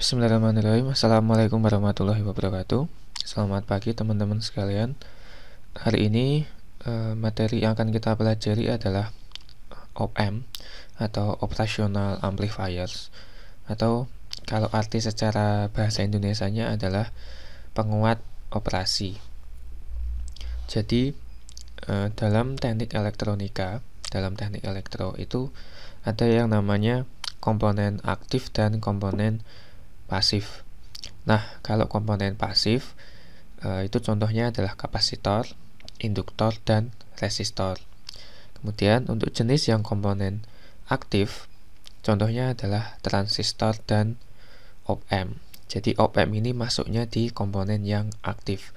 Bismillahirrahmanirrahim Assalamualaikum warahmatullahi wabarakatuh Selamat pagi teman-teman sekalian Hari ini eh, materi yang akan kita pelajari adalah opm atau Operational Amplifiers Atau kalau arti secara bahasa Indonesia adalah penguat operasi Jadi eh, dalam teknik elektronika Dalam teknik elektro itu ada yang namanya komponen aktif dan komponen pasif. Nah, kalau komponen pasif eh, itu contohnya adalah kapasitor, induktor, dan resistor. Kemudian untuk jenis yang komponen aktif, contohnya adalah transistor dan op-amp. Jadi op-amp ini masuknya di komponen yang aktif.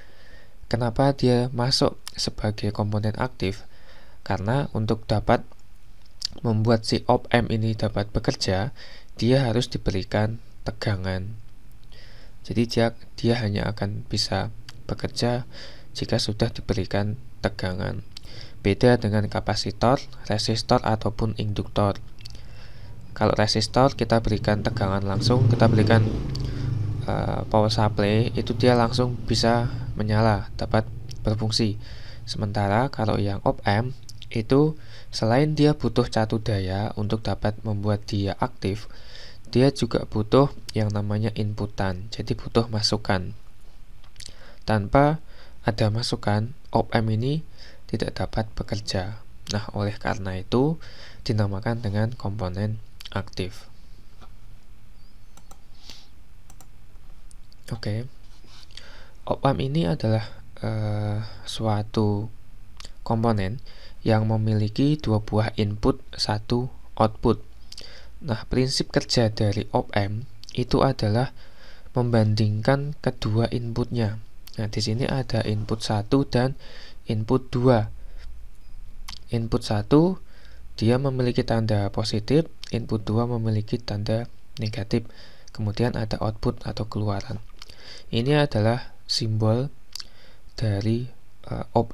Kenapa dia masuk sebagai komponen aktif? Karena untuk dapat membuat si op-amp ini dapat bekerja, dia harus diberikan tegangan. Jadi dia, dia hanya akan bisa bekerja jika sudah diberikan tegangan. Beda dengan kapasitor, resistor ataupun induktor. Kalau resistor kita berikan tegangan langsung, kita berikan uh, power supply, itu dia langsung bisa menyala, dapat berfungsi. Sementara kalau yang op amp itu selain dia butuh catu daya untuk dapat membuat dia aktif, dia juga butuh yang namanya inputan, jadi butuh masukan. Tanpa ada masukan, opam ini tidak dapat bekerja. Nah, oleh karena itu dinamakan dengan komponen aktif. Oke. Okay. OPAM ini adalah uh, suatu komponen yang memiliki dua buah input, satu output. Nah, prinsip kerja dari opm itu adalah membandingkan kedua inputnya. Nah, di sini ada input 1 dan input 2. Input 1 dia memiliki tanda positif, input 2 memiliki tanda negatif. Kemudian ada output atau keluaran. Ini adalah simbol dari uh, eh, op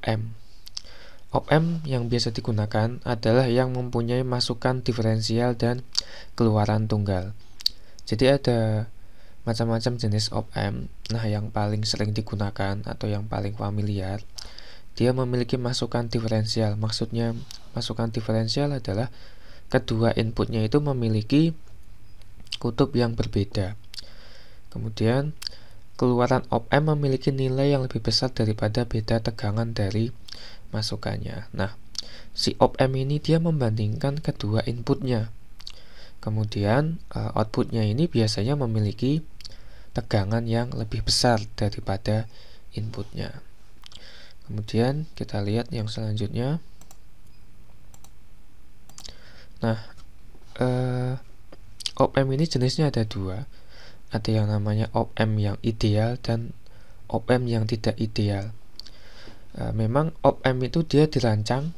OpM yang biasa digunakan adalah yang mempunyai masukan diferensial dan keluaran tunggal. Jadi ada macam-macam jenis OpM. Nah, yang paling sering digunakan atau yang paling familiar, dia memiliki masukan diferensial. Maksudnya, masukan diferensial adalah kedua inputnya itu memiliki kutub yang berbeda. Kemudian, keluaran OpM memiliki nilai yang lebih besar daripada beda tegangan dari masukannya. Nah, si opm ini dia membandingkan kedua inputnya. Kemudian eh, outputnya ini biasanya memiliki tegangan yang lebih besar daripada inputnya. Kemudian kita lihat yang selanjutnya. Nah, eh, op ini jenisnya ada dua. Ada yang namanya op yang ideal dan op yang tidak ideal uh, memang op amp itu dia dirancang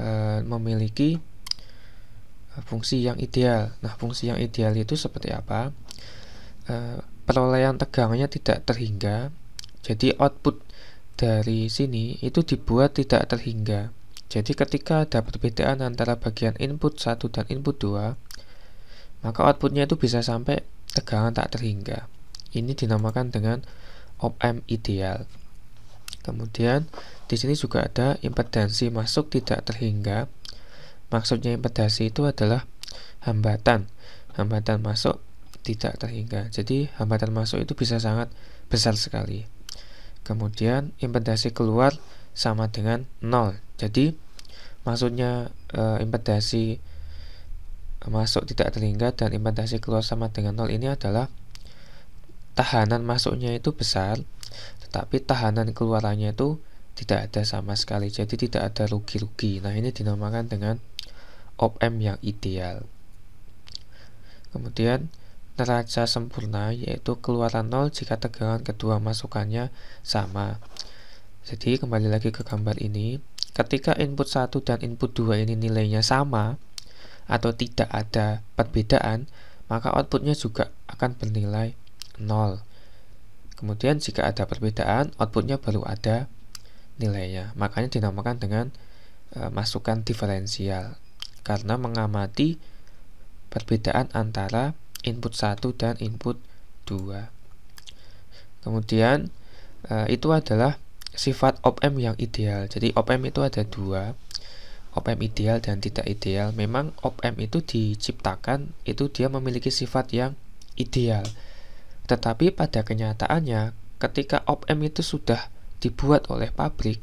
uh, memiliki eh, fungsi yang ideal. Nah, fungsi yang ideal itu seperti apa? Uh, perolehan tegangannya tidak terhingga. Jadi output dari sini itu dibuat tidak terhingga. Jadi ketika ada perbedaan antara bagian input 1 dan input 2, maka outputnya itu bisa sampai tegangan tak terhingga. Ini dinamakan dengan op-amp ideal. Kemudian di sini juga ada impedansi masuk tidak terhingga. Maksudnya impedansi itu adalah hambatan, hambatan masuk tidak terhingga. Jadi hambatan masuk itu bisa sangat besar sekali. Kemudian impedansi keluar sama dengan nol. Jadi maksudnya e, impedansi masuk tidak terhingga dan impedansi keluar sama dengan nol ini adalah tahanan masuknya itu besar tapi tahanan keluarannya itu tidak ada sama sekali jadi tidak ada rugi-rugi nah ini dinamakan dengan op-amp yang ideal kemudian neraca sempurna yaitu keluaran nol jika tegangan kedua masukannya sama jadi kembali lagi ke gambar ini ketika input 1 dan input 2 ini nilainya sama atau tidak ada perbedaan maka outputnya juga akan bernilai nol. Kemudian jika ada perbedaan, outputnya baru ada nilainya. Makanya dinamakan dengan e, masukan diferensial karena mengamati perbedaan antara input 1 dan input 2. Kemudian e, itu adalah sifat op-amp yang ideal. Jadi op-amp itu ada dua, op-amp ideal dan tidak ideal. Memang op-amp itu diciptakan itu dia memiliki sifat yang ideal tetapi pada kenyataannya, ketika OPM itu sudah dibuat oleh pabrik,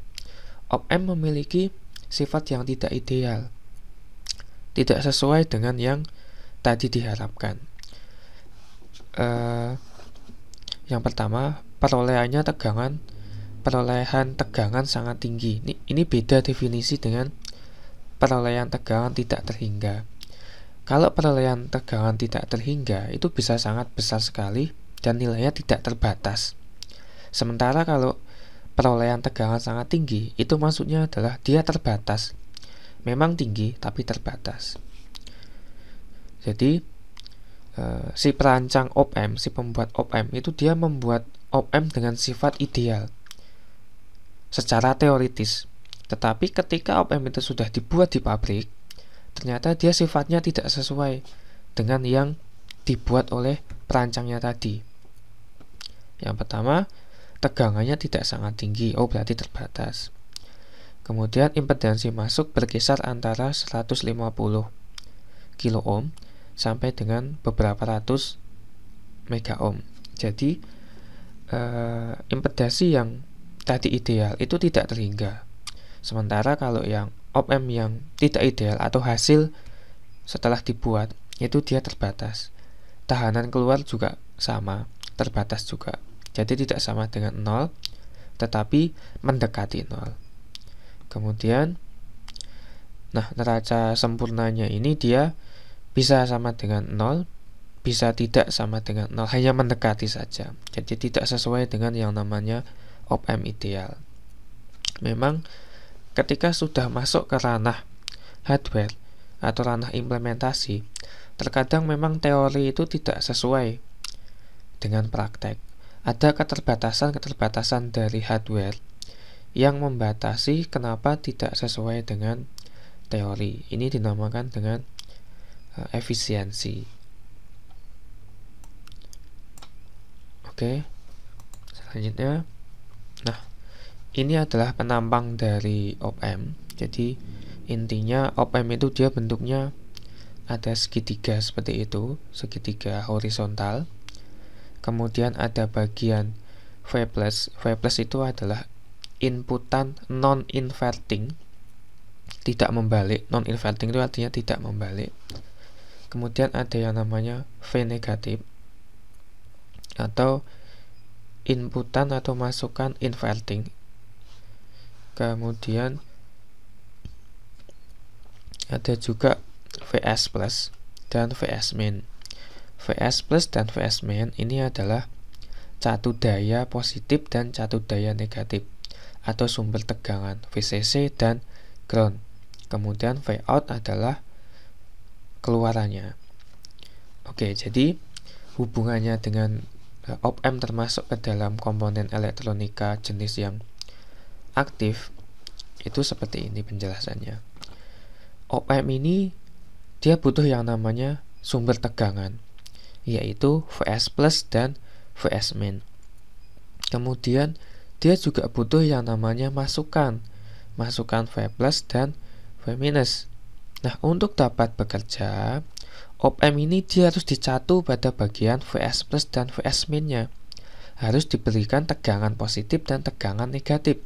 OPM memiliki sifat yang tidak ideal, tidak sesuai dengan yang tadi diharapkan. Uh, yang pertama, perolehannya tegangan, perolehan tegangan sangat tinggi. Ini, ini beda definisi dengan perolehan tegangan tidak terhingga. Kalau perolehan tegangan tidak terhingga, itu bisa sangat besar sekali dan nilainya tidak terbatas. Sementara kalau perolehan tegangan sangat tinggi, itu maksudnya adalah dia terbatas. Memang tinggi, tapi terbatas. Jadi, eh, si perancang op-amp, si pembuat op-amp, itu dia membuat op-amp dengan sifat ideal secara teoritis. Tetapi ketika op-amp itu sudah dibuat di pabrik, ternyata dia sifatnya tidak sesuai dengan yang dibuat oleh perancangnya tadi. Yang pertama, tegangannya tidak sangat tinggi, oh berarti terbatas. Kemudian impedansi masuk berkisar antara 150 kilo ohm sampai dengan beberapa ratus mega ohm. Jadi eh, impedansi yang tadi ideal itu tidak terhingga. Sementara kalau yang op amp yang tidak ideal atau hasil setelah dibuat itu dia terbatas. Tahanan keluar juga sama, terbatas juga. Jadi tidak sama dengan 0, tetapi mendekati 0. Kemudian nah neraca sempurnanya ini dia bisa sama dengan 0, bisa tidak sama dengan 0, hanya mendekati saja. Jadi tidak sesuai dengan yang namanya opm ideal. Memang ketika sudah masuk ke ranah hardware atau ranah implementasi, terkadang memang teori itu tidak sesuai dengan praktek ada keterbatasan-keterbatasan dari hardware yang membatasi kenapa tidak sesuai dengan teori. Ini dinamakan dengan uh, efisiensi. Oke. Selanjutnya nah, ini adalah penampang dari opm Jadi intinya opm itu dia bentuknya ada segitiga seperti itu, segitiga horizontal Kemudian ada bagian V+. plus. V+, plus itu adalah inputan non-inverting. Tidak membalik. Non-inverting itu artinya tidak membalik. Kemudian ada yang namanya V negatif atau inputan atau masukan inverting. Kemudian ada juga VS plus dan VS min. VS plus dan VS min ini adalah catu daya positif dan catu daya negatif atau sumber tegangan VCC dan ground. Kemudian Vout adalah keluarannya. Oke, jadi hubungannya dengan eh, op amp termasuk ke dalam komponen elektronika jenis yang aktif itu seperti ini penjelasannya. Op amp ini dia butuh yang namanya sumber tegangan yaitu VS plus dan VS min. Kemudian dia juga butuh yang namanya masukan, masukan V plus dan V minus. Nah, untuk dapat bekerja, OPM ini dia harus dicatu pada bagian VS plus dan VS minnya. Harus diberikan tegangan positif dan tegangan negatif.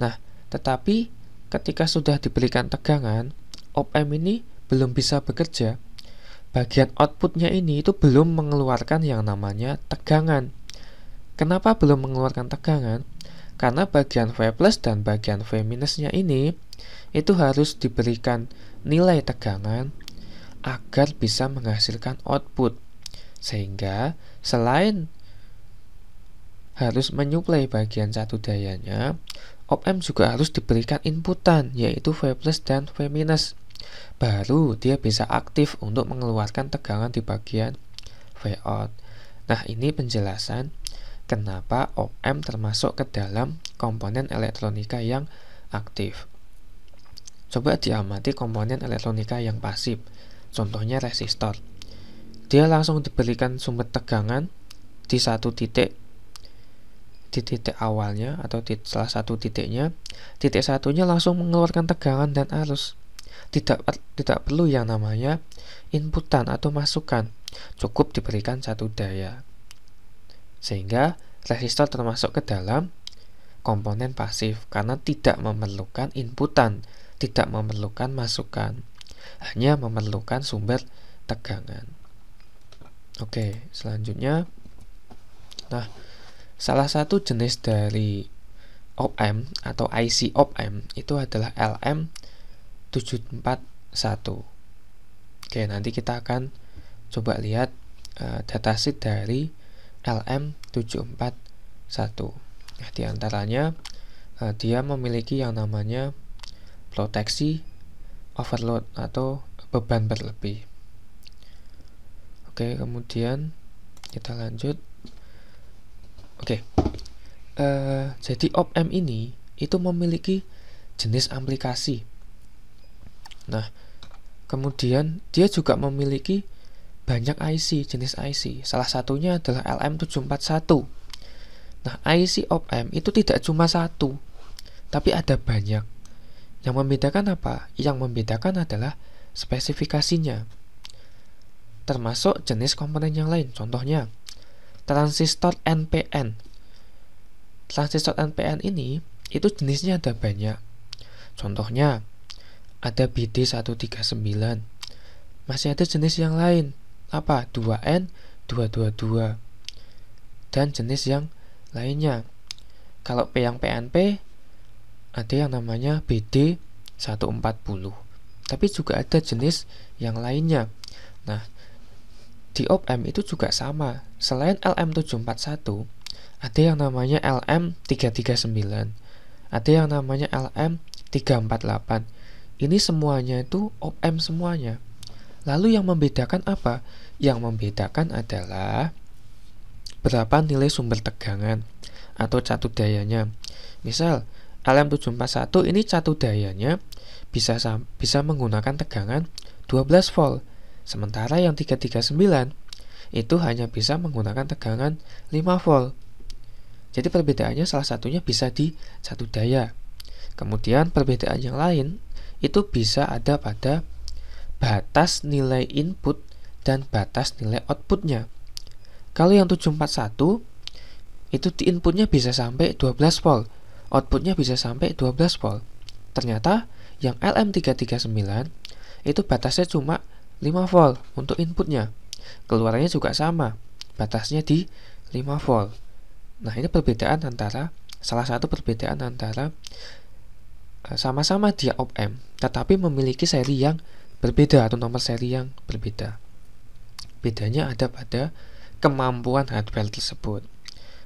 Nah, tetapi ketika sudah diberikan tegangan, OPM ini belum bisa bekerja bagian outputnya ini itu belum mengeluarkan yang namanya tegangan. Kenapa belum mengeluarkan tegangan? Karena bagian V plus dan bagian V minusnya ini itu harus diberikan nilai tegangan agar bisa menghasilkan output. Sehingga selain harus menyuplai bagian satu dayanya, op-amp juga harus diberikan inputan yaitu V plus dan V minus baru dia bisa aktif untuk mengeluarkan tegangan di bagian Vout. Nah, ini penjelasan kenapa op termasuk ke dalam komponen elektronika yang aktif. Coba diamati komponen elektronika yang pasif, contohnya resistor. Dia langsung diberikan sumber tegangan di satu titik di titik awalnya atau di salah satu titiknya titik satunya langsung mengeluarkan tegangan dan arus tidak tidak perlu yang namanya inputan atau masukan, cukup diberikan satu daya. Sehingga resistor termasuk ke dalam komponen pasif karena tidak memerlukan inputan, tidak memerlukan masukan, hanya memerlukan sumber tegangan. Oke, selanjutnya nah salah satu jenis dari op-amp atau IC op-amp itu adalah LM 741. Oke, nanti kita akan coba lihat uh, eh, datasheet dari LM741. Nah, di antaranya uh, dia memiliki yang namanya proteksi overload atau beban berlebih. Oke, kemudian kita lanjut. Oke. Uh, jadi OpM ini itu memiliki jenis aplikasi Nah, kemudian dia juga memiliki banyak IC, jenis IC. Salah satunya adalah LM741. Nah, IC op-amp itu tidak cuma satu, tapi ada banyak. Yang membedakan apa? Yang membedakan adalah spesifikasinya. Termasuk jenis komponen yang lain. Contohnya, transistor NPN. Transistor NPN ini itu jenisnya ada banyak. Contohnya, ada BD139 masih ada jenis yang lain apa 2N 222 dan jenis yang lainnya kalau P yang PNP ada yang namanya BD 140 tapi juga ada jenis yang lainnya nah di OPM itu juga sama selain LM741 ada yang namanya LM339 ada yang namanya LM348 ini semuanya itu OM semuanya. Lalu yang membedakan apa? Yang membedakan adalah berapa nilai sumber tegangan atau catu dayanya. Misal LM741 ini catu dayanya bisa bisa menggunakan tegangan 12 volt. Sementara yang 339 itu hanya bisa menggunakan tegangan 5 volt. Jadi perbedaannya salah satunya bisa di catu daya. Kemudian perbedaan yang lain itu bisa ada pada batas nilai input dan batas nilai outputnya. Kalau yang 741 itu di inputnya bisa sampai 12 volt, outputnya bisa sampai 12 volt. Ternyata yang LM339 itu batasnya cuma 5 volt untuk inputnya. Keluarannya juga sama, batasnya di 5 volt. Nah, ini perbedaan antara salah satu perbedaan antara sama-sama dia op amp tetapi memiliki seri yang berbeda atau nomor seri yang berbeda. Bedanya ada pada kemampuan hardware tersebut,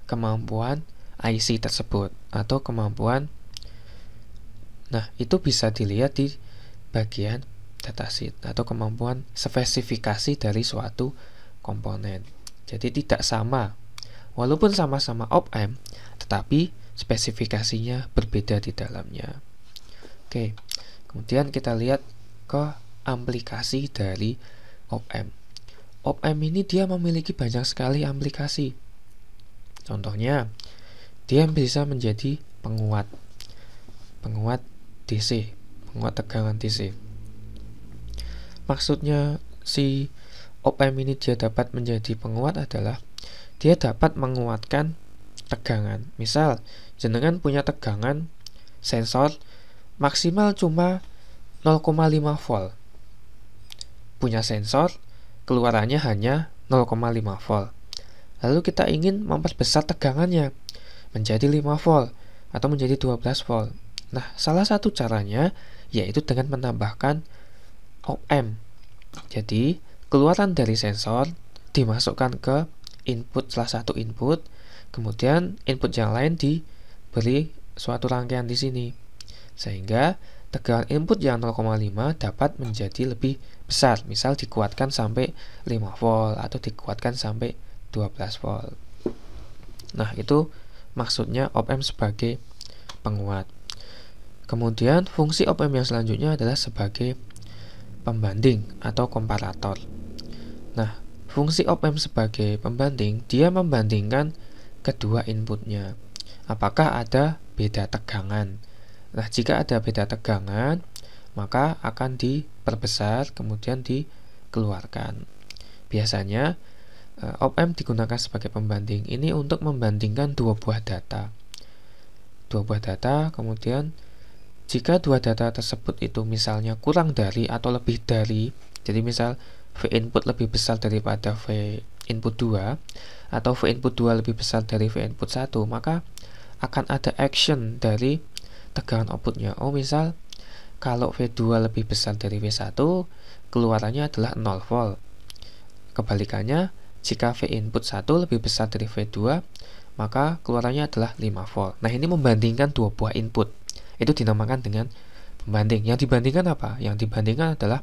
kemampuan IC tersebut atau kemampuan Nah, itu bisa dilihat di bagian datasheet atau kemampuan spesifikasi dari suatu komponen. Jadi tidak sama. Walaupun sama-sama op-amp, tetapi spesifikasinya berbeda di dalamnya. Oke, kemudian kita lihat ke aplikasi dari OPM. OPM ini dia memiliki banyak sekali aplikasi. Contohnya, dia bisa menjadi penguat, penguat DC, penguat tegangan DC. Maksudnya si OPM ini dia dapat menjadi penguat adalah dia dapat menguatkan tegangan. Misal, jenengan punya tegangan sensor maksimal cuma 0,5 volt. Punya sensor, keluarannya hanya 0,5 volt. Lalu kita ingin memperbesar tegangannya menjadi 5 volt atau menjadi 12 volt. Nah, salah satu caranya yaitu dengan menambahkan op-amp. Jadi, keluaran dari sensor dimasukkan ke input salah satu input, kemudian input yang lain diberi suatu rangkaian di sini. Sehingga tegangan input yang 0,5 dapat menjadi lebih besar, misal dikuatkan sampai 5 volt atau dikuatkan sampai 12 volt. Nah, itu maksudnya op-amp sebagai penguat. Kemudian fungsi op-amp yang selanjutnya adalah sebagai pembanding atau komparator. Nah, fungsi op-amp sebagai pembanding, dia membandingkan kedua inputnya. Apakah ada beda tegangan? Nah, jika ada beda tegangan, maka akan diperbesar kemudian dikeluarkan. Biasanya eh, op-amp digunakan sebagai pembanding. Ini untuk membandingkan dua buah data. Dua buah data kemudian jika dua data tersebut itu misalnya kurang dari atau lebih dari, jadi misal V input lebih besar daripada V input 2 atau V input 2 lebih besar dari V input 1, maka akan ada action dari tegangan outputnya oh misal kalau V2 lebih besar dari V1 keluarannya adalah 0 volt kebalikannya jika V input 1 lebih besar dari V2 maka keluarannya adalah 5 volt nah ini membandingkan dua buah input itu dinamakan dengan pembanding yang dibandingkan apa? yang dibandingkan adalah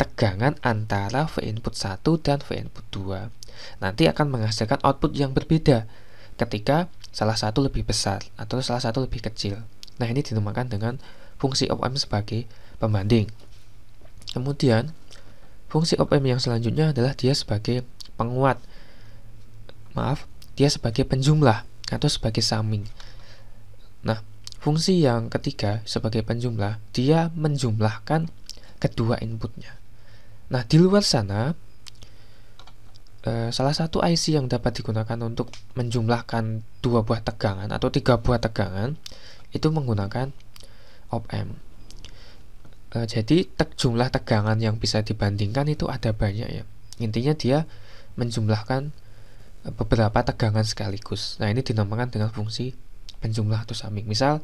tegangan antara V input 1 dan V input 2 nanti akan menghasilkan output yang berbeda ketika salah satu lebih besar atau salah satu lebih kecil Nah, ini dinamakan dengan fungsi op amp sebagai pembanding. Kemudian, fungsi op amp yang selanjutnya adalah dia sebagai penguat. Maaf, dia sebagai penjumlah atau sebagai summing. Nah, fungsi yang ketiga sebagai penjumlah, dia menjumlahkan kedua inputnya. Nah, di luar sana eh, salah satu IC yang dapat digunakan untuk menjumlahkan dua buah tegangan atau tiga buah tegangan itu menggunakan op-amp. E, jadi te jumlah tegangan yang bisa dibandingkan itu ada banyak ya. Intinya dia menjumlahkan e, beberapa tegangan sekaligus. Nah, ini dinamakan dengan fungsi penjumlah atau summing. Misal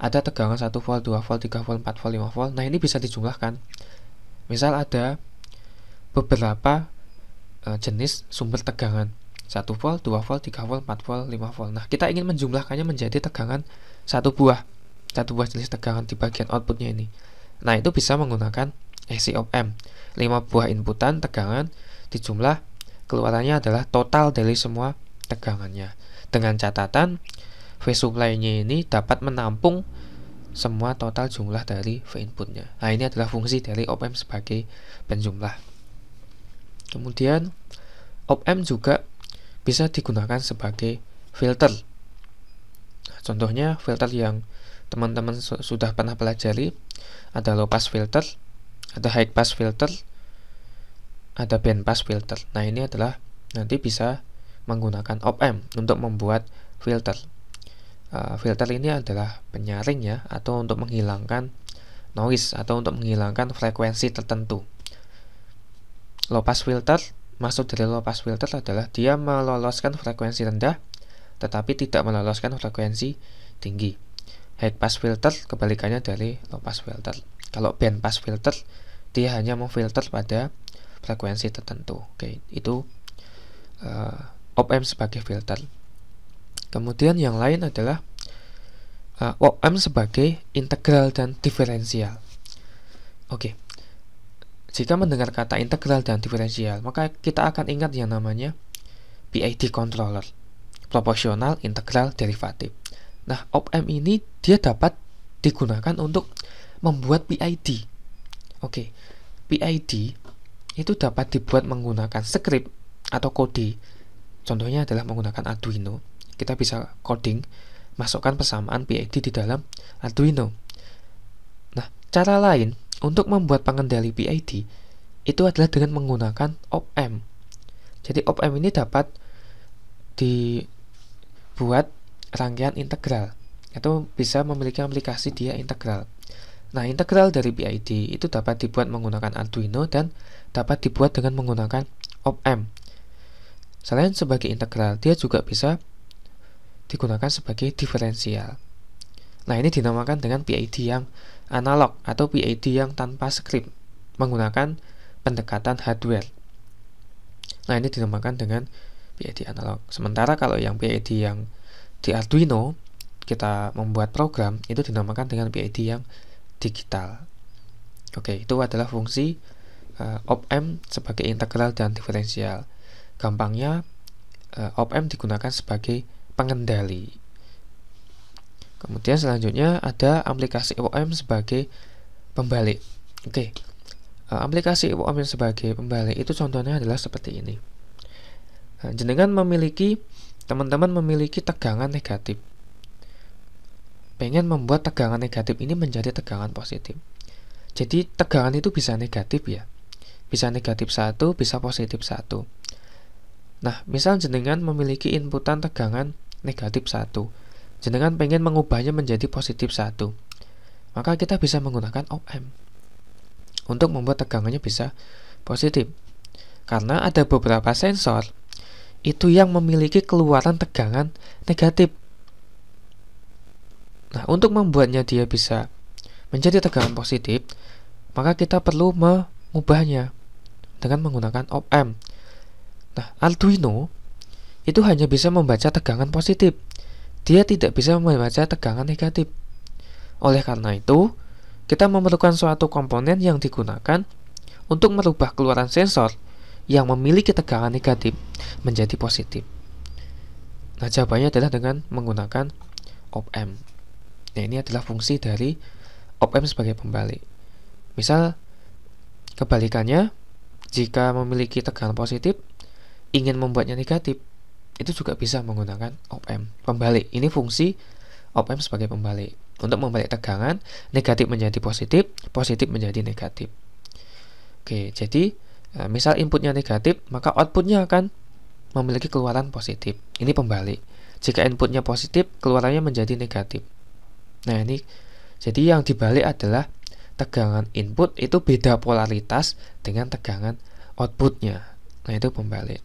ada tegangan 1 volt, 2 volt, 3 volt, 4 volt, 5 volt. Nah, ini bisa dijumlahkan. Misal ada beberapa e, jenis sumber tegangan 1 volt, 2 volt, 3 volt, 4 volt, 5 volt. Nah, kita ingin menjumlahkannya menjadi tegangan satu buah satu buah jenis tegangan di bagian outputnya ini nah itu bisa menggunakan AC of M 5 buah inputan tegangan di jumlah keluarannya adalah total dari semua tegangannya dengan catatan V supply-nya ini dapat menampung semua total jumlah dari V inputnya. Nah, ini adalah fungsi dari op-amp sebagai penjumlah. Kemudian op-amp juga bisa digunakan sebagai filter Contohnya filter yang teman-teman sudah pernah pelajari ada low pass filter, ada high pass filter, ada band pass filter. Nah, ini adalah nanti bisa menggunakan op-amp untuk membuat filter. Uh, filter ini adalah penyaring ya atau untuk menghilangkan noise atau untuk menghilangkan frekuensi tertentu. Low pass filter, masuk dari low pass filter adalah dia meloloskan frekuensi rendah tetapi tidak meloloskan frekuensi tinggi. High pass filter kebalikannya dari low pass filter. Kalau band pass filter dia hanya memfilter pada frekuensi tertentu. Oke, itu uh, eh, op amp sebagai filter. Kemudian yang lain adalah uh, eh, op amp sebagai integral dan diferensial. Oke. Jika mendengar kata integral dan diferensial, maka kita akan ingat yang namanya PID controller proporsional, integral, derivatif. Nah, op ini dia dapat digunakan untuk membuat PID. Oke, PID itu dapat dibuat menggunakan script atau kode. Contohnya adalah menggunakan Arduino. Kita bisa coding, masukkan persamaan PID di dalam Arduino. Nah, cara lain untuk membuat pengendali PID itu adalah dengan menggunakan op Jadi op ini dapat di buat rangkaian integral atau bisa memiliki aplikasi dia integral. Nah, integral dari PID itu dapat dibuat menggunakan Arduino dan dapat dibuat dengan menggunakan OpM. Selain sebagai integral, dia juga bisa digunakan sebagai diferensial. Nah, ini dinamakan dengan PID yang analog atau PID yang tanpa script menggunakan pendekatan hardware. Nah, ini dinamakan dengan PID analog. Sementara kalau yang PID yang di Arduino kita membuat program itu dinamakan dengan PID yang digital. Oke, itu adalah fungsi uh, eh, op sebagai integral dan diferensial. Gampangnya uh, eh, op digunakan sebagai pengendali. Kemudian selanjutnya ada aplikasi op sebagai pembalik. Oke. Uh, aplikasi op sebagai pembalik itu contohnya adalah seperti ini. Nah, jenengan memiliki teman-teman memiliki tegangan negatif. Pengen membuat tegangan negatif ini menjadi tegangan positif. Jadi tegangan itu bisa negatif ya. Bisa negatif satu, bisa positif satu. Nah, misal jenengan memiliki inputan tegangan negatif satu. Jenengan pengen mengubahnya menjadi positif satu. Maka kita bisa menggunakan op-amp untuk membuat tegangannya bisa positif. Karena ada beberapa sensor itu yang memiliki keluaran tegangan negatif. Nah, untuk membuatnya dia bisa menjadi tegangan positif, maka kita perlu mengubahnya dengan menggunakan op-amp. Nah, Arduino itu hanya bisa membaca tegangan positif. Dia tidak bisa membaca tegangan negatif. Oleh karena itu, kita memerlukan suatu komponen yang digunakan untuk merubah keluaran sensor yang memiliki tegangan negatif menjadi positif. Nah, jawabannya adalah dengan menggunakan op-amp. Nah, ini adalah fungsi dari op-amp sebagai pembalik. Misal, kebalikannya, jika memiliki tegangan positif, ingin membuatnya negatif, itu juga bisa menggunakan op-amp pembalik. Ini fungsi op-amp sebagai pembalik. Untuk membalik tegangan, negatif menjadi positif, positif menjadi negatif. Oke, jadi Nah, misal inputnya negatif, maka outputnya akan memiliki keluaran positif. Ini pembalik. Jika inputnya positif, keluarannya menjadi negatif. Nah, ini jadi yang dibalik adalah tegangan input itu beda polaritas dengan tegangan outputnya. Nah, itu pembalik.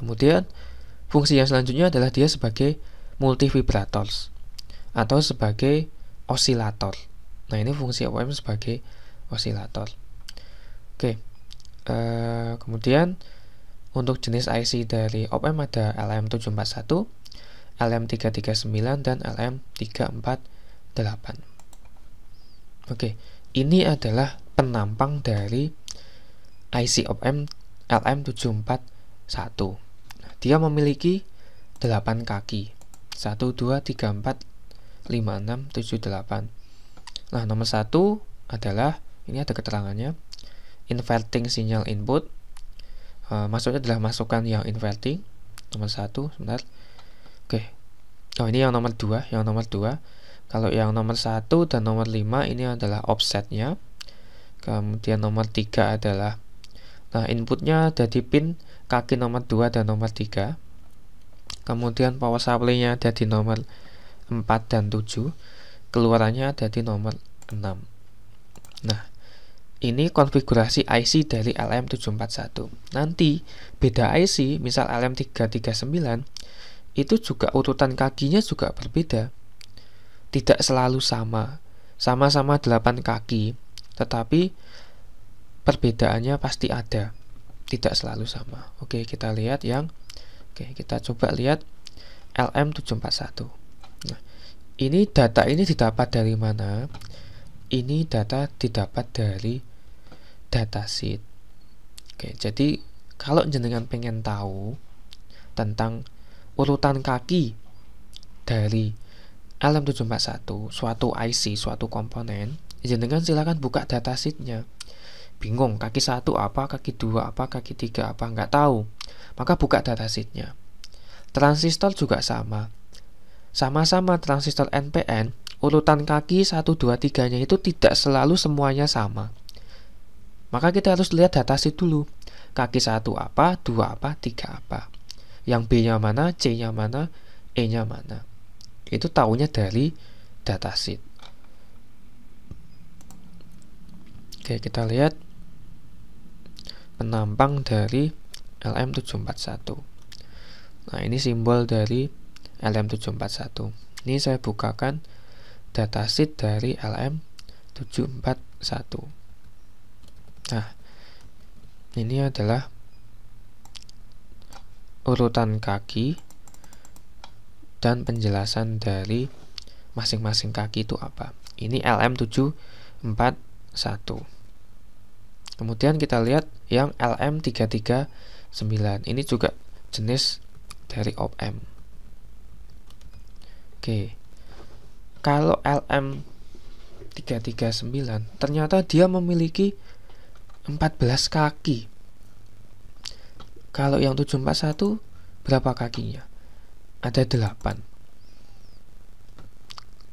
Kemudian, fungsi yang selanjutnya adalah dia sebagai multivibrator atau sebagai osilator. Nah, ini fungsi OM sebagai osilator. Oke. Eh, kemudian untuk jenis IC dari OPM ada LM741, LM339 dan LM348. Oke, ini adalah penampang dari IC OPM LM741. dia memiliki 8 kaki. 1 2 3 4 5 6 7 8. Nah, nomor 1 adalah ini ada keterangannya inverting sinyal input uh, maksudnya adalah masukan yang inverting nomor satu sebentar oke okay. oh ini yang nomor dua yang nomor dua kalau yang nomor satu dan nomor lima ini adalah offsetnya kemudian nomor tiga adalah nah inputnya ada di pin kaki nomor dua dan nomor tiga kemudian power supply-nya ada di nomor 4 dan 7 keluarannya ada di nomor 6 nah ini konfigurasi IC dari LM741. Nanti beda IC, misal LM339, itu juga urutan kakinya juga berbeda. Tidak selalu sama. Sama-sama 8 kaki, tetapi perbedaannya pasti ada. Tidak selalu sama. Oke, kita lihat yang Oke, kita coba lihat LM741. Nah, ini data ini didapat dari mana? ini data didapat dari datasheet. Oke, jadi kalau jenengan pengen tahu tentang urutan kaki dari LM741 suatu IC, suatu komponen, jenengan silakan buka datasheetnya. Bingung, kaki satu apa, kaki dua apa, kaki tiga apa, nggak tahu. Maka buka datasheetnya. Transistor juga sama. Sama-sama transistor NPN urutan kaki 1, 2, 3 nya itu tidak selalu semuanya sama maka kita harus lihat data sheet dulu kaki 1 apa, 2 apa, 3 apa yang B nya mana, C nya mana, E nya mana itu tahunya dari data sheet oke kita lihat penampang dari LM741 nah ini simbol dari LM741 ini saya bukakan datasheet dari LM741 nah ini adalah urutan kaki dan penjelasan dari masing-masing kaki itu apa ini LM741 kemudian kita lihat yang LM339 ini juga jenis dari OPM oke kalau LM339 ternyata dia memiliki 14 kaki. Kalau yang 741 berapa kakinya? Ada 8.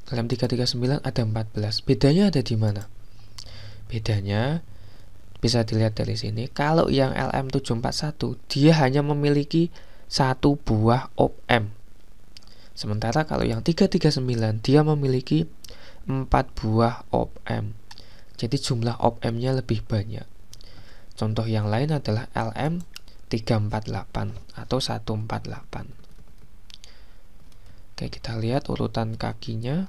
LM339 ada 14. Bedanya ada di mana? Bedanya bisa dilihat dari sini. Kalau yang LM741 dia hanya memiliki satu buah op-amp Sementara kalau yang 339 dia memiliki 4 buah op-amp. Jadi jumlah op nya lebih banyak. Contoh yang lain adalah LM 348 atau 148. Oke, kita lihat urutan kakinya.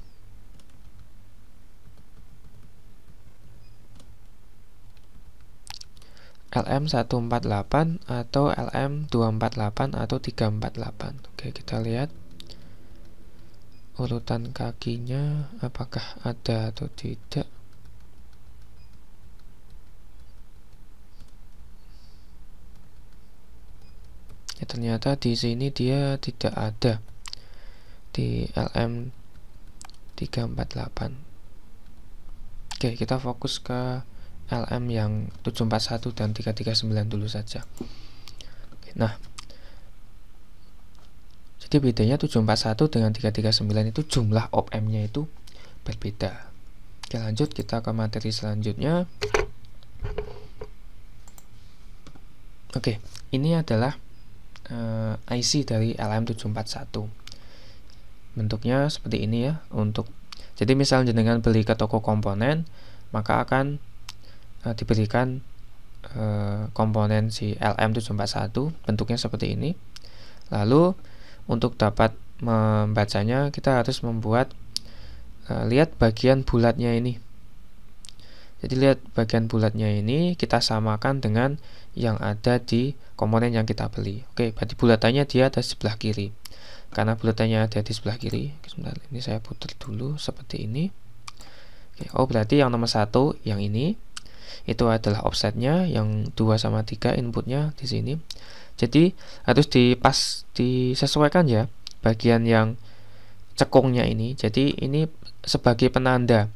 LM148 atau LM248 atau 348. Oke, kita lihat urutan kakinya apakah ada atau tidak ya, ternyata di sini dia tidak ada di LM 348 oke kita fokus ke LM yang 741 dan 339 dulu saja nah jadi bedanya 741 dengan 339 itu jumlah op nya itu berbeda. Oke lanjut kita ke materi selanjutnya. Oke, ini adalah uh, eh, IC dari LM741. Bentuknya seperti ini ya untuk jadi misalnya dengan beli ke toko komponen, maka akan uh, diberikan uh, komponen si LM741 bentuknya seperti ini. Lalu untuk dapat membacanya, kita harus membuat uh, lihat bagian bulatnya ini. Jadi lihat bagian bulatnya ini kita samakan dengan yang ada di komponen yang kita beli. Oke, berarti bulatannya dia ada sebelah kiri. Karena bulatannya ada di sebelah kiri. sebentar, ini saya putar dulu seperti ini. Oke, oh berarti yang nomor satu yang ini itu adalah offsetnya, yang dua sama tiga inputnya di sini jadi harus dipas disesuaikan ya bagian yang cekungnya ini jadi ini sebagai penanda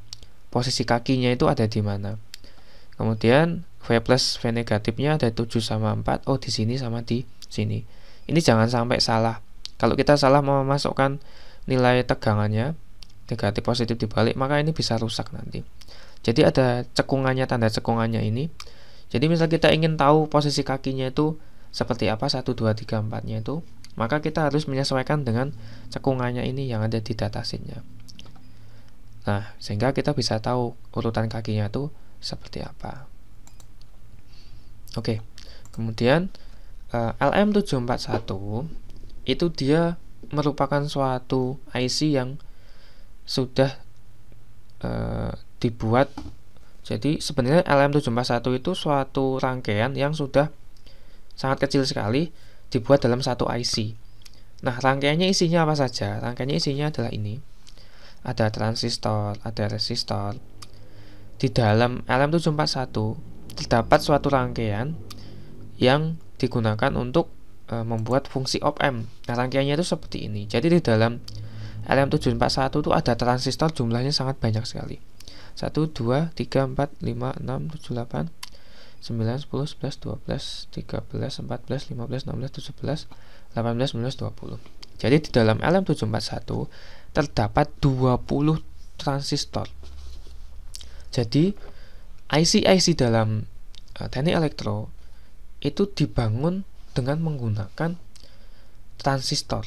posisi kakinya itu ada di mana kemudian V plus V negatifnya ada 7 sama 4 oh di sini sama di sini ini jangan sampai salah kalau kita salah memasukkan nilai tegangannya negatif positif dibalik maka ini bisa rusak nanti jadi ada cekungannya tanda cekungannya ini jadi misal kita ingin tahu posisi kakinya itu seperti apa 1, 2, 3, 4 nya itu maka kita harus menyesuaikan dengan cekungannya ini yang ada di datasheet-nya. nah sehingga kita bisa tahu urutan kakinya itu seperti apa oke kemudian eh, LM741 itu dia merupakan suatu IC yang sudah uh, dibuat jadi sebenarnya LM741 itu suatu rangkaian yang sudah sangat kecil sekali dibuat dalam satu IC. Nah, rangkaiannya isinya apa saja? Rangkaiannya isinya adalah ini. Ada transistor, ada resistor. Di dalam LM741 terdapat suatu rangkaian yang digunakan untuk e, membuat fungsi op-amp. Nah, rangkaiannya itu seperti ini. Jadi di dalam LM741 itu ada transistor jumlahnya sangat banyak sekali. 1 2 3 4 5 6 7 8 9, 10, 11, 12, 13, 14, 15, 16, 17, 18, 19, 20 Jadi di dalam LM741 terdapat 20 transistor Jadi IC-IC dalam uh, teknik elektro itu dibangun dengan menggunakan transistor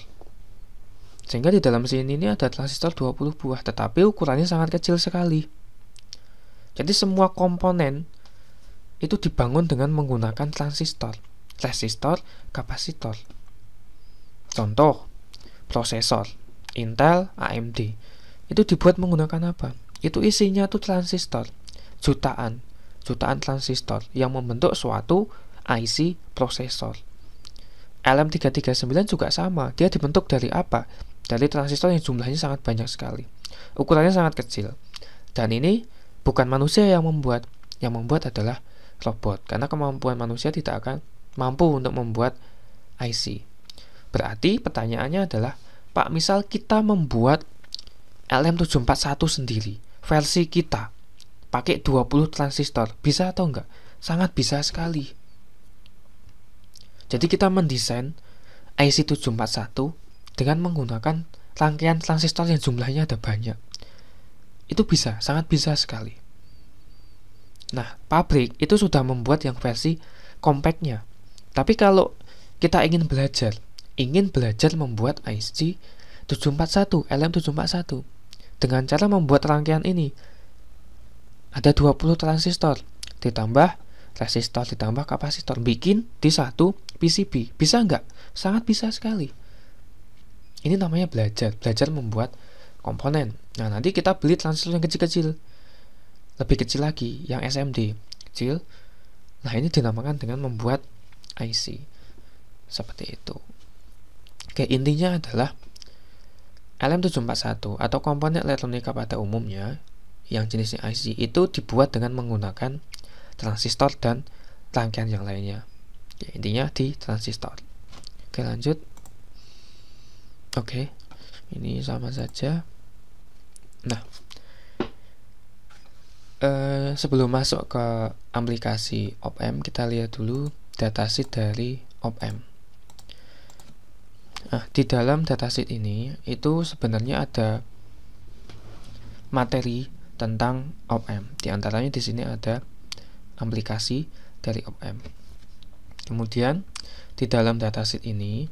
sehingga di dalam sini ini ada transistor 20 buah tetapi ukurannya sangat kecil sekali jadi semua komponen itu dibangun dengan menggunakan transistor, resistor, kapasitor. Contoh, prosesor Intel, AMD. Itu dibuat menggunakan apa? Itu isinya tuh transistor, jutaan, jutaan transistor yang membentuk suatu IC prosesor. LM339 juga sama, dia dibentuk dari apa? Dari transistor yang jumlahnya sangat banyak sekali. Ukurannya sangat kecil. Dan ini bukan manusia yang membuat, yang membuat adalah robot karena kemampuan manusia tidak akan mampu untuk membuat IC. Berarti pertanyaannya adalah, Pak, misal kita membuat LM741 sendiri, versi kita, pakai 20 transistor, bisa atau enggak? Sangat bisa sekali. Jadi kita mendesain IC741 dengan menggunakan rangkaian transistor yang jumlahnya ada banyak. Itu bisa, sangat bisa sekali. Nah, pabrik itu sudah membuat yang versi compactnya. Tapi kalau kita ingin belajar, ingin belajar membuat IC 741, LM741 dengan cara membuat rangkaian ini. Ada 20 transistor ditambah resistor ditambah kapasitor bikin di satu PCB. Bisa nggak? Sangat bisa sekali. Ini namanya belajar, belajar membuat komponen. Nah, nanti kita beli transistor yang kecil-kecil lebih kecil lagi yang SMD kecil nah ini dinamakan dengan membuat IC seperti itu oke intinya adalah LM741 atau komponen elektronika pada umumnya yang jenisnya IC itu dibuat dengan menggunakan transistor dan rangkaian yang lainnya oke, ya, intinya di transistor oke lanjut oke ini sama saja nah Eh, sebelum masuk ke aplikasi OPM, kita lihat dulu datasheet dari OPM. Nah, di dalam datasheet ini itu sebenarnya ada materi tentang OPM. Di antaranya di sini ada aplikasi dari OPM. Kemudian di dalam datasheet ini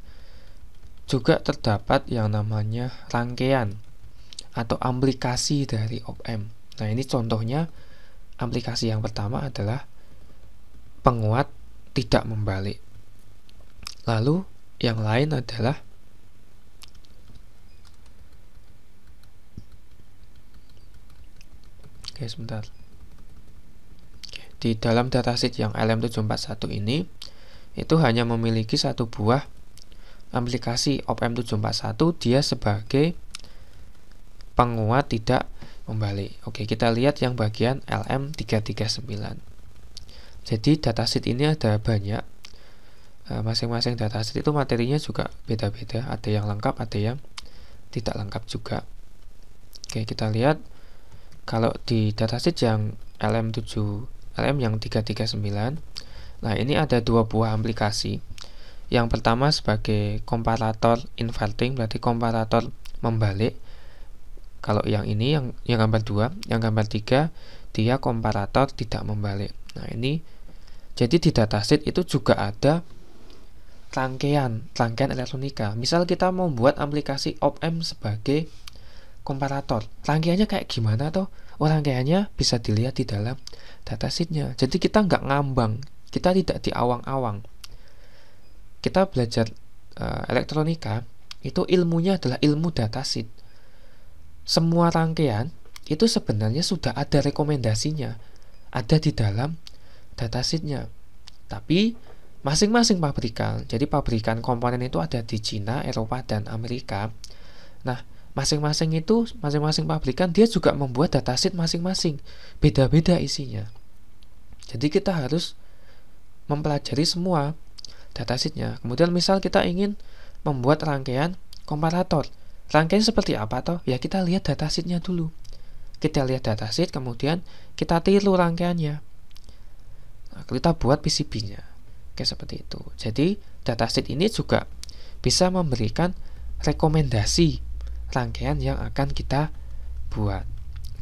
juga terdapat yang namanya rangkaian atau aplikasi dari OPM. Nah, ini contohnya aplikasi yang pertama adalah penguat tidak membalik. Lalu yang lain adalah Oke, sebentar. Oke, di dalam dataset yang LM741 ini itu hanya memiliki satu buah aplikasi OPM741 dia sebagai penguat tidak membalik. Oke, kita lihat yang bagian LM339. Jadi dataset ini ada banyak. Eh, masing-masing e, dataset itu materinya juga beda-beda, ada yang lengkap, ada yang tidak lengkap juga. Oke, kita lihat kalau di dataset yang LM7 LM yang 339. Nah, ini ada dua buah aplikasi. Yang pertama sebagai komparator inverting berarti komparator membalik kalau yang ini yang yang gambar 2, yang gambar 3 dia komparator tidak membalik. Nah, ini jadi di dataset itu juga ada rangkaian, rangkaian elektronika. Misal kita mau buat aplikasi OpM sebagai komparator. Rangkaiannya kayak gimana toh? Oh, rangkaiannya bisa dilihat di dalam datasheetnya. Jadi kita nggak ngambang, kita tidak diawang-awang. Kita belajar uh, elektronika itu ilmunya adalah ilmu datasheet semua rangkaian itu sebenarnya sudah ada rekomendasinya, ada di dalam datasheetnya. Tapi masing-masing pabrikan, jadi pabrikan komponen itu ada di Cina, Eropa, dan Amerika. Nah, masing-masing itu, masing-masing pabrikan dia juga membuat datasheet masing-masing, beda-beda isinya. Jadi kita harus mempelajari semua datasheetnya. Kemudian misal kita ingin membuat rangkaian komparator. Rangkaian seperti apa toh? Ya kita lihat datasheetnya dulu. Kita lihat datasheet, kemudian kita tiru rangkaiannya. Nah, kita buat PCB-nya. Oke, seperti itu. Jadi, datasheet ini juga bisa memberikan rekomendasi rangkaian yang akan kita buat.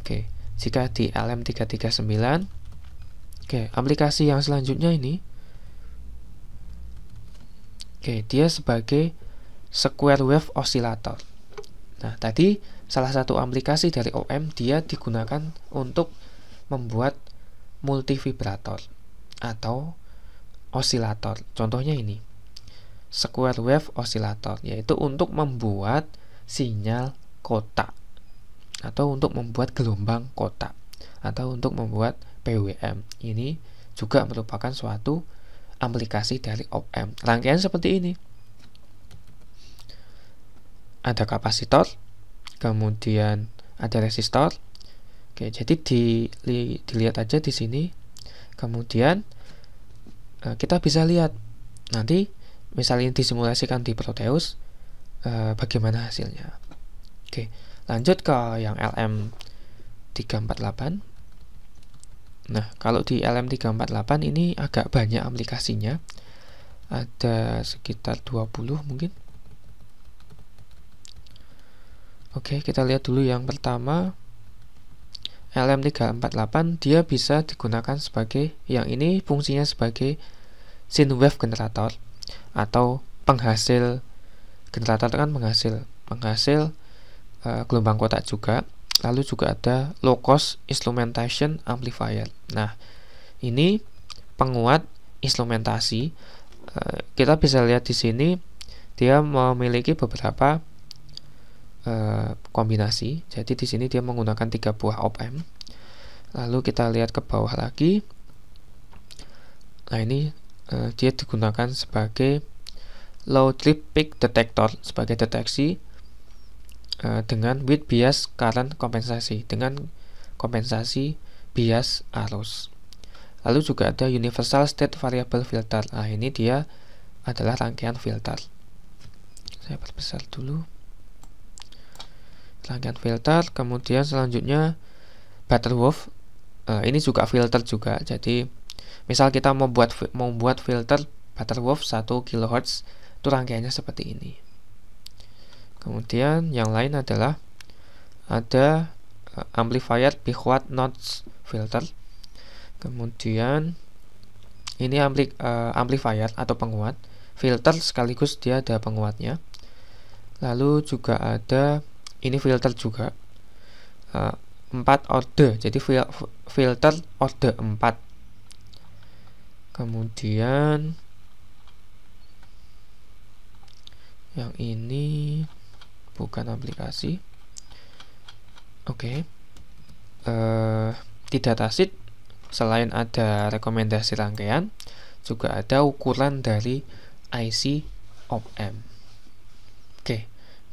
Oke, jika di LM339, oke, aplikasi yang selanjutnya ini, oke, dia sebagai square wave oscillator. Nah, tadi salah satu aplikasi dari OM dia digunakan untuk membuat multivibrator atau osilator. Contohnya ini. Square wave oscillator yaitu untuk membuat sinyal kotak atau untuk membuat gelombang kotak atau untuk membuat PWM. Ini juga merupakan suatu aplikasi dari OM. Rangkaian seperti ini ada kapasitor, kemudian ada resistor. Oke, jadi di, li, dilihat aja di sini. Kemudian e, kita bisa lihat nanti misalnya disimulasikan di Proteus e, bagaimana hasilnya. Oke, lanjut ke yang LM348. Nah, kalau di LM348 ini agak banyak aplikasinya. Ada sekitar 20 mungkin. Oke, kita lihat dulu yang pertama. LM348 dia bisa digunakan sebagai yang ini fungsinya sebagai wave generator atau penghasil generator kan penghasil penghasil uh, gelombang kotak juga lalu juga ada low cost instrumentation amplifier nah ini penguat instrumentasi uh, kita bisa lihat di sini dia memiliki beberapa Eh, kombinasi. Jadi di sini dia menggunakan tiga buah op amp. Lalu kita lihat ke bawah lagi. Nah ini uh, dia digunakan sebagai low trip peak detector sebagai deteksi uh, dengan with bias current kompensasi dengan kompensasi bias arus. Lalu juga ada universal state variable filter. Nah ini dia adalah rangkaian filter. Saya perbesar dulu rangkaian filter kemudian selanjutnya Butterworth eh, uh, ini juga filter juga jadi misal kita mau buat mau buat filter Butterworth 1 kHz itu rangkaiannya seperti ini kemudian yang lain adalah ada uh, amplifier Bihwat Notch filter kemudian ini ampli, uh, amplifier atau penguat filter sekaligus dia ada penguatnya lalu juga ada ini filter juga uh, eh, 4 order jadi fil filter order 4 kemudian yang ini bukan aplikasi oke okay. uh, di selain ada rekomendasi rangkaian juga ada ukuran dari IC op-amp oke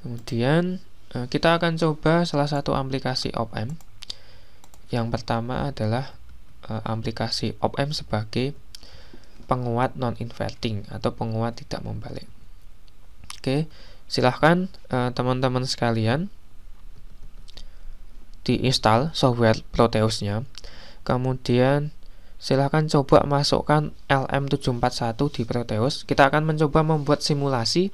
kemudian Eh, kita akan coba salah satu aplikasi opm yang pertama adalah uh, aplikasi opm sebagai penguat non-inverting atau penguat tidak membalik oke silahkan eh, teman-teman uh, sekalian diinstal software Proteusnya kemudian silahkan coba masukkan LM741 di Proteus kita akan mencoba membuat simulasi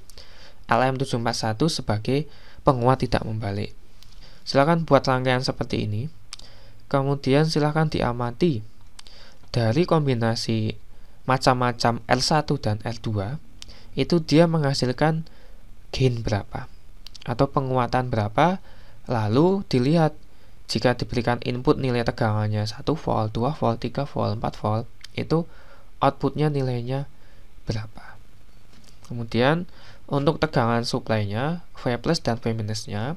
LM741 sebagai penguat tidak membalik. Silakan buat rangkaian seperti ini. Kemudian silakan diamati dari kombinasi macam-macam L1 dan L2 itu dia menghasilkan gain berapa atau penguatan berapa lalu dilihat jika diberikan input nilai tegangannya 1 volt, 2 volt, 3 volt, 4 volt itu outputnya nilainya berapa kemudian untuk tegangan supply-nya, V plus dan V minusnya,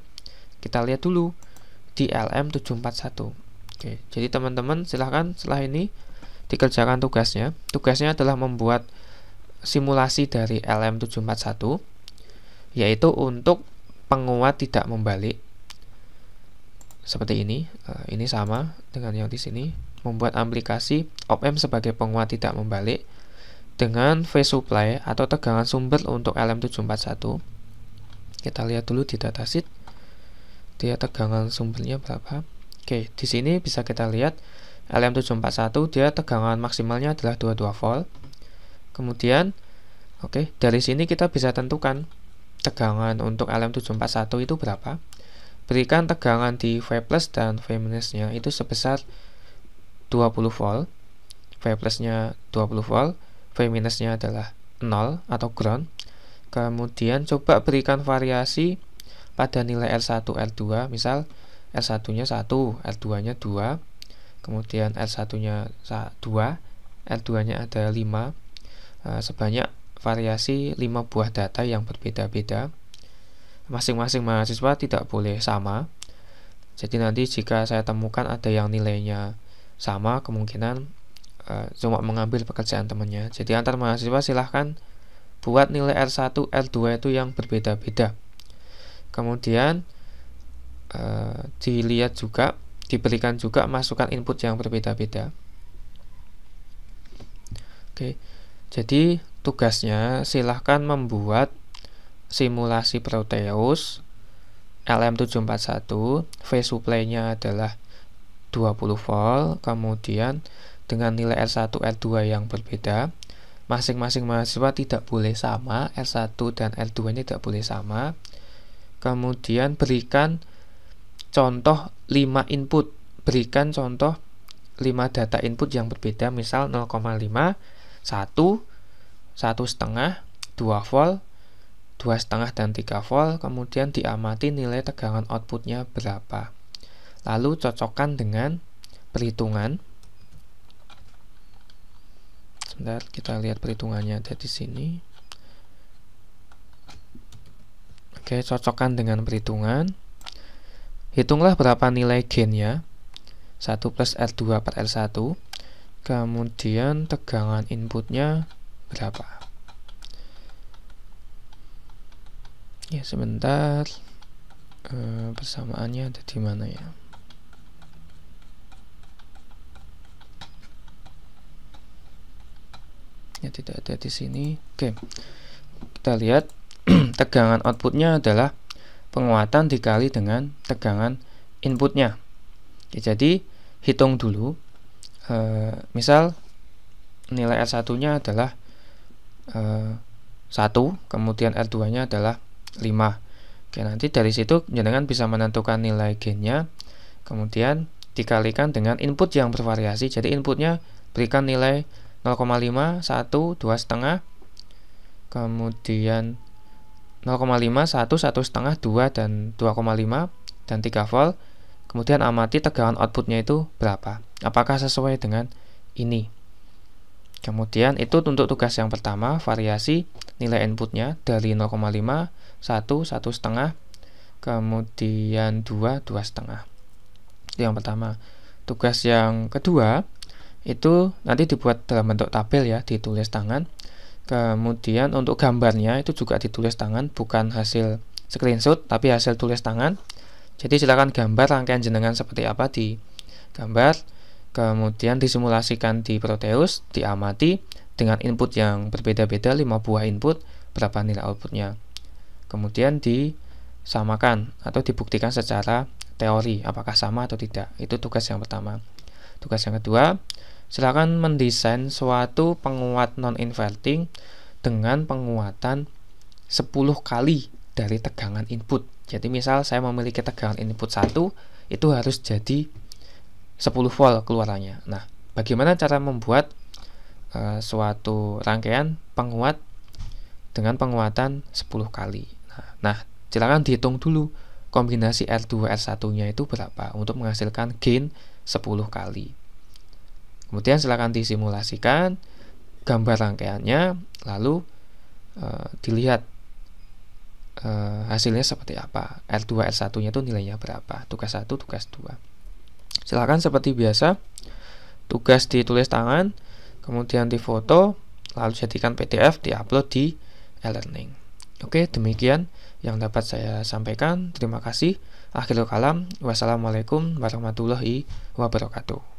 kita lihat dulu di LM741. Oke, jadi teman-teman silahkan setelah ini dikerjakan tugasnya. Tugasnya adalah membuat simulasi dari LM741, yaitu untuk penguat tidak membalik seperti ini. Eh, ini sama dengan yang di sini, membuat aplikasi op-amp sebagai penguat tidak membalik dengan V supply atau tegangan sumber untuk LM741 kita lihat dulu di datasheet dia tegangan sumbernya berapa Oke di sini bisa kita lihat LM741 dia tegangan maksimalnya adalah 22 volt kemudian oke dari sini kita bisa tentukan tegangan untuk LM741 itu berapa berikan tegangan di V plus dan V minusnya itu sebesar 20 volt V plusnya 20 volt V minusnya adalah 0 atau ground kemudian coba berikan variasi pada nilai R1, R2 misal R1 nya 1, R2 nya 2 kemudian R1 nya 2 R2 nya ada 5 eh, sebanyak variasi 5 buah data yang berbeda-beda masing-masing mahasiswa tidak boleh sama jadi nanti jika saya temukan ada yang nilainya sama kemungkinan Eh, cuma mengambil pekerjaan temannya. Jadi antar mahasiswa silahkan buat nilai R1, R2 itu yang berbeda-beda. Kemudian uh, dilihat juga, diberikan juga masukan input yang berbeda-beda. Oke, jadi tugasnya silahkan membuat simulasi Proteus LM741 V supply-nya adalah 20 volt kemudian dengan nilai R1, R2 yang berbeda, masing-masing mahasiswa tidak boleh sama, R1 dan r 2 ini tidak boleh sama. Kemudian berikan contoh 5 input. Berikan contoh 5 data input yang berbeda, misal 0,5, 1, 1 setengah, 2 volt, 2 setengah dan 3 volt, kemudian diamati nilai tegangan outputnya berapa. Lalu cocokkan dengan perhitungan sebentar kita lihat perhitungannya ada di sini oke cocokkan dengan perhitungan hitunglah berapa nilai gainnya 1 plus R2 per R1 kemudian tegangan inputnya berapa ya sebentar e, eh, persamaannya ada di mana ya nya tidak ada di sini. Oke. Kita lihat tegangan outputnya adalah penguatan dikali dengan tegangan inputnya. jadi hitung dulu. E, misal nilai R1-nya adalah e, eh, 1, kemudian R2-nya adalah 5. Oke, nanti dari situ jenengan bisa menentukan nilai nya, Kemudian dikalikan dengan input yang bervariasi. Jadi inputnya berikan nilai 0,5 1 2 setengah kemudian 0,5 1 1 setengah 2 dan 2,5 dan 3 volt kemudian amati tegangan outputnya itu berapa apakah sesuai dengan ini kemudian itu untuk tugas yang pertama variasi nilai inputnya dari 0,5 1 1 setengah kemudian 2 2 setengah itu yang pertama tugas yang kedua itu nanti dibuat dalam bentuk tabel ya ditulis tangan kemudian untuk gambarnya itu juga ditulis tangan bukan hasil screenshot tapi hasil tulis tangan jadi silakan gambar rangkaian jenengan seperti apa di gambar kemudian disimulasikan di Proteus diamati dengan input yang berbeda-beda 5 buah input berapa nilai outputnya kemudian disamakan atau dibuktikan secara teori apakah sama atau tidak itu tugas yang pertama tugas yang kedua Silakan mendesain suatu penguat non-inverting dengan penguatan 10 kali dari tegangan input. Jadi misal saya memiliki tegangan input 1, itu harus jadi 10 volt keluarannya. Nah, bagaimana cara membuat uh, suatu rangkaian penguat dengan penguatan 10 kali. Nah, nah, silakan dihitung dulu kombinasi R2 R1-nya itu berapa untuk menghasilkan gain 10 kali. Kemudian silakan disimulasikan gambar rangkaiannya, lalu e, dilihat e, hasilnya seperti apa. R2, R1-nya itu nilainya berapa, tugas 1, tugas 2. Silakan seperti biasa, tugas ditulis tangan, kemudian difoto, lalu jadikan PDF, diupload di e-learning. Oke, demikian yang dapat saya sampaikan. Terima kasih. Akhirul kalam. Wassalamualaikum warahmatullahi wabarakatuh.